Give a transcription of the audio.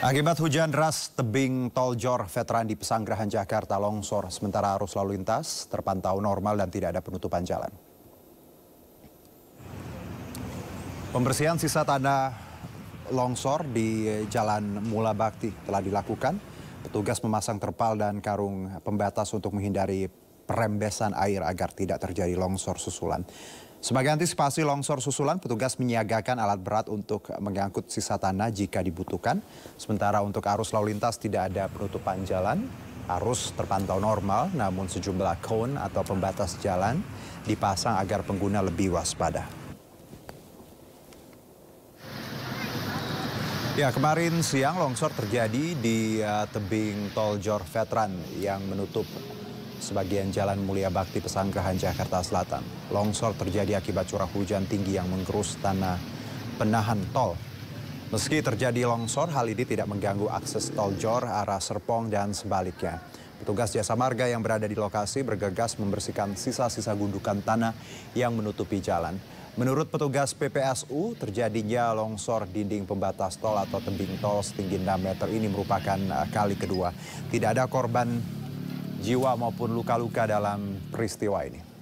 Akibat hujan deras, tebing tol Jor Veteran di Pesanggerahan Jakarta longsor, sementara arus lalu lintas terpantau normal dan tidak ada penutupan jalan. Pembersihan sisa tanah longsor di Jalan Mula Bakti telah dilakukan. Petugas memasang terpal dan karung pembatas untuk menghindari perembesan air agar tidak terjadi longsor susulan. Sebagai antisipasi longsor susulan, petugas menyiagakan alat berat untuk mengangkut sisa tanah jika dibutuhkan. Sementara untuk arus lalu lintas tidak ada penutupan jalan. Arus terpantau normal, namun sejumlah cone atau pembatas jalan dipasang agar pengguna lebih waspada. Ya, kemarin siang longsor terjadi di uh, tebing tol Jor Veteran yang menutup sebagian Jalan Mulia Bakti Pesanggerahan Jakarta Selatan. Longsor terjadi akibat curah hujan tinggi yang menggerus tanah penahan tol. Meski terjadi longsor, hal ini tidak mengganggu akses tol Jor arah Serpong dan sebaliknya. Petugas jasa marga yang berada di lokasi bergegas membersihkan sisa-sisa gundukan tanah yang menutupi jalan. Menurut petugas PPSU, terjadinya longsor dinding pembatas tol atau tebing tol setinggi 6 meter ini merupakan eh, kali kedua. Tidak ada korban jiwa maupun luka-luka dalam peristiwa ini.